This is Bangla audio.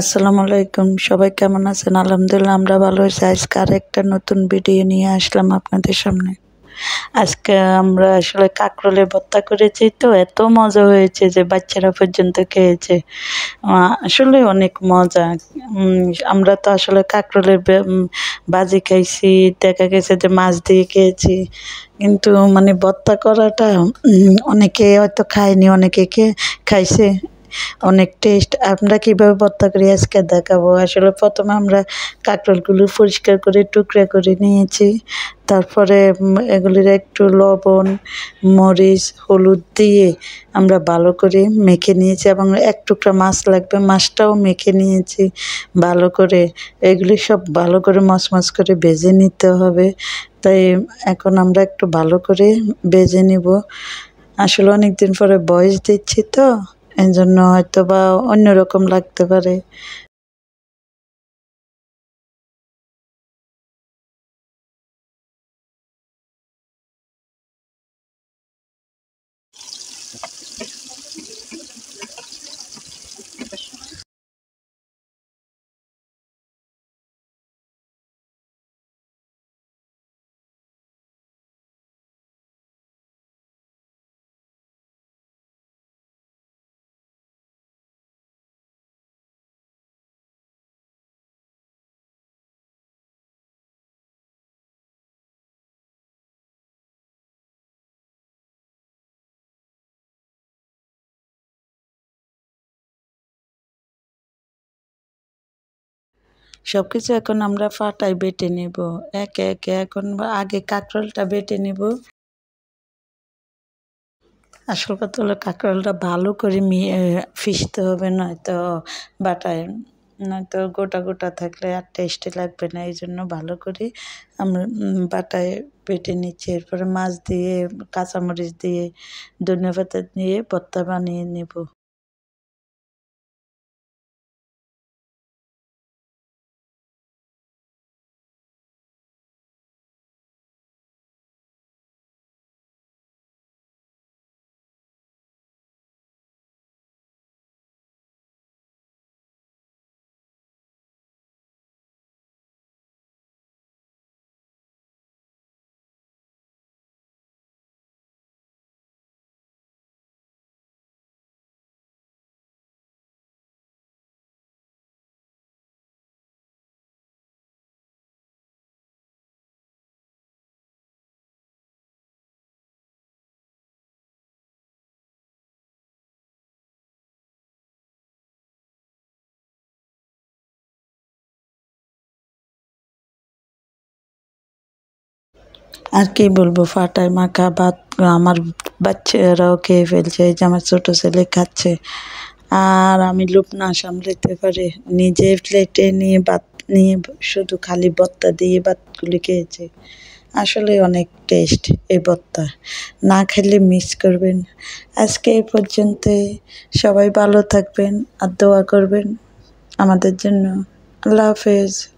আসসালামু আলাইকুম সবাই কেমন আছেন আলহামদুলিল্লাহ আমরা ভালো আছি আজকে আর একটা নতুন ভিডিও নিয়ে আসলাম আপনাদের সামনে আজকে আমরা আসলে কাঁকরোলে ভর্তা করেছি তো এত মজা হয়েছে যে বাচ্চারা পর্যন্ত খেয়েছে আসলে অনেক মজা আমরা তো আসলে কাঁকরোলের বাজি খাইছি দেখা গেছে যে মাছ দিয়ে খেয়েছি কিন্তু মানে ভর্তা করাটা অনেকে হয়তো খায়নি অনেকে খেয়ে খাইছে অনেক টেস্ট আমরা কীভাবে ভর্তা করি আজকে দেখাবো আসলে প্রথমে আমরা কাঁকড়গুলো পরিষ্কার করে টুকরা করে নিয়েছি তারপরে এগুলির একটু লবণ মরিচ হলুদ দিয়ে আমরা ভালো করে মেখে নিয়েছি এবং এক টুকরা মাছ লাগবে মাছটাও মেখে নিয়েছি ভালো করে এগুলি সব ভালো করে মাছ করে ভেজে নিতে হবে তাই এখন আমরা একটু ভালো করে ভেজে নিব আসলে অনেক দিন পরে বয়স দিচ্ছি তো এই জন্য হয়তো বা অন্যরকম লাগতে পারে সব কিছু এখন আমরা ফাটাই বেটে নেব একে একে এখন আগে কাঁকড়ালটা বেটে নেব আসল কথা হলো কাঁকড়ালটা ভালো করে ফিসতে হবে নয়তো বাটায় নয়তো গোটা গোটা থাকলে আর টেস্টে লাগবে না এই জন্য ভালো করে আমরা বাটায় পেটে নিচ্ছি এরপরে মাছ দিয়ে কাঁচামরিচ দিয়ে ধনে পাতা দিয়ে ভর্তা বানিয়ে নেব আর কি বলবো ফাটায় মাখা ভাত আমার বাচ্চারাও খেয়ে ফেলছে এই যে আমার ছোটো ছেলে খাচ্ছে আর আমি লোভ না সামলাতে পারে নিজে প্লেটে নিয়ে ভাত নিয়ে শুধু খালি বত্তা দিয়ে ভাতগুলি খেয়েছে আসলে অনেক টেস্ট এই বত্তা না খেলে মিস করবেন আজকে এ পর্যন্ত সবাই ভালো থাকবেন আর দোয়া করবেন আমাদের জন্য আল্লাহ হাফেজ